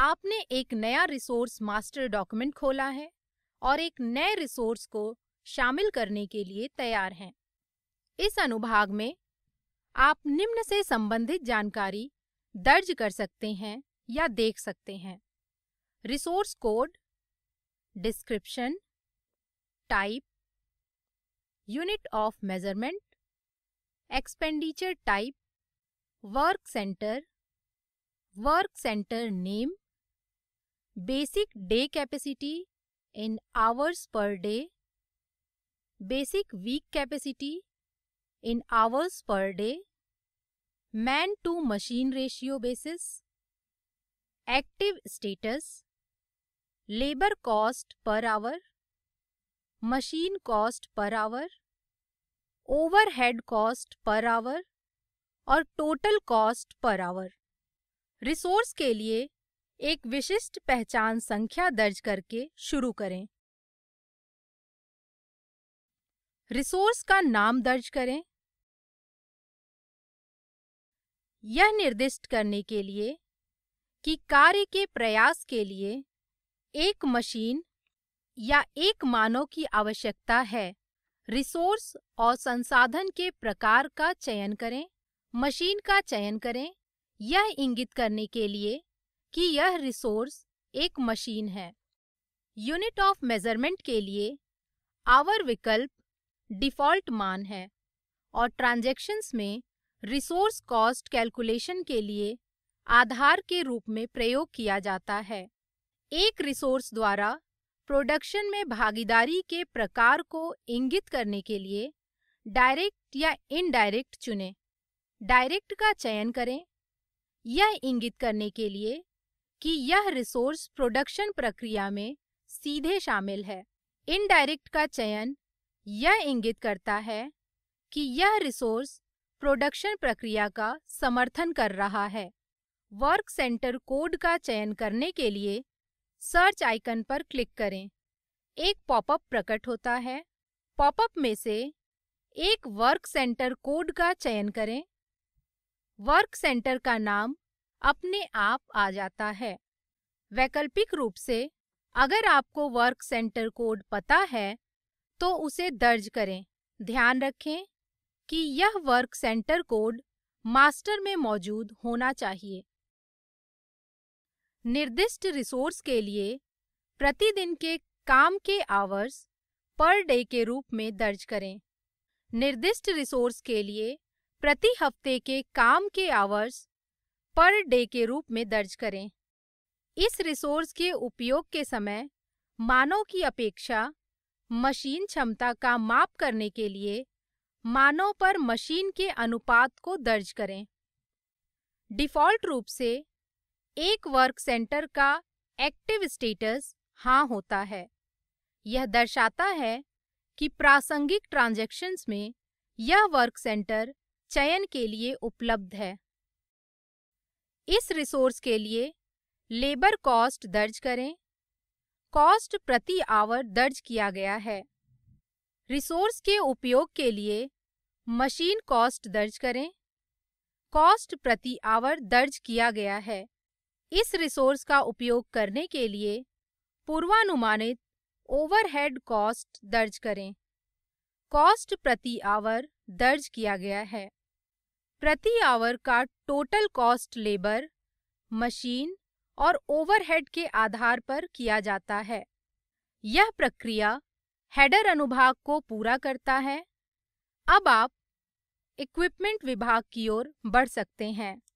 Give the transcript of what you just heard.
आपने एक नया रिसोर्स मास्टर डॉक्यूमेंट खोला है और एक नए रिसोर्स को शामिल करने के लिए तैयार हैं इस अनुभाग में आप निम्न से संबंधित जानकारी दर्ज कर सकते हैं या देख सकते हैं resource code description type unit of measurement expenditure type work centre work centre name basic day capacity in hours per day basic week capacity in hours per day man to machine ratio basis active status labour cost per hour machine cost per hour overhead cost per hour और total cost per hour resource के लिए एक विशिष्ट पहचान संख्या दर्ज करके शुरू करें रिसोर्स का नाम दर्ज करें यह निर्दिष्ट करने के लिए कि कार्य के प्रयास के लिए एक मशीन या एक मानव की आवश्यकता है रिसोर्स और संसाधन के प्रकार का चयन करें मशीन का चयन करें यह इंगित करने के लिए कि यह रिसोर्स एक मशीन है यूनिट ऑफ मेजरमेंट के लिए आवर विकल्प डिफॉल्ट मान है और ट्रांजेक्शन्स में रिसोर्स कॉस्ट कैलकुलेशन के लिए आधार के रूप में प्रयोग किया जाता है एक रिसोर्स द्वारा प्रोडक्शन में भागीदारी के प्रकार को इंगित करने के लिए डायरेक्ट या इनडायरेक्ट चुनें डायरेक्ट का चयन करें यह इंगित करने के लिए कि यह रिसोर्स प्रोडक्शन प्रक्रिया में सीधे शामिल है इनडायरेक्ट का चयन यह इंगित करता है कि यह रिसोर्स प्रोडक्शन प्रक्रिया का समर्थन कर रहा है वर्क सेंटर कोड का चयन करने के लिए सर्च आइकन पर क्लिक करें एक पॉपअप प्रकट होता है पॉपअप में से एक वर्क सेंटर कोड का चयन करें वर्क सेंटर का नाम अपने आप आ जाता है वैकल्पिक रूप से अगर आपको वर्क सेंटर कोड पता है तो उसे दर्ज करें ध्यान रखें कि यह वर्क सेंटर कोड मास्टर में मौजूद होना चाहिए निर्दिष्ट रिसोर्स के लिए प्रतिदिन के काम के आवर्स पर डे के रूप में दर्ज करें निर्दिष्ट रिसोर्स के लिए प्रति हफ्ते के काम के आवर्स पर डे के रूप में दर्ज करें इस रिसोर्स के उपयोग के समय मानव की अपेक्षा मशीन क्षमता का माप करने के लिए मानव पर मशीन के अनुपात को दर्ज करें डिफ़ॉल्ट रूप से एक वर्क सेंटर का एक्टिव स्टेटस हाँ होता है यह दर्शाता है कि प्रासंगिक ट्रांजैक्शंस में यह वर्क सेंटर चयन के लिए उपलब्ध है इस रिसोर्स के लिए लेबर कॉस्ट दर्ज करें कॉस्ट प्रति आवर दर्ज किया गया है रिसोर्स के उपयोग के लिए मशीन कॉस्ट दर्ज करें कॉस्ट प्रति आवर दर्ज किया गया है इस रिसोर्स का उपयोग करने के लिए पूर्वानुमानित ओवरहेड कॉस्ट दर्ज करें कॉस्ट प्रति आवर दर्ज किया गया है प्रति आवर का टोटल कॉस्ट लेबर मशीन और ओवरहेड के आधार पर किया जाता है यह प्रक्रिया हेडर अनुभाग को पूरा करता है अब आप इक्विपमेंट विभाग की ओर बढ़ सकते हैं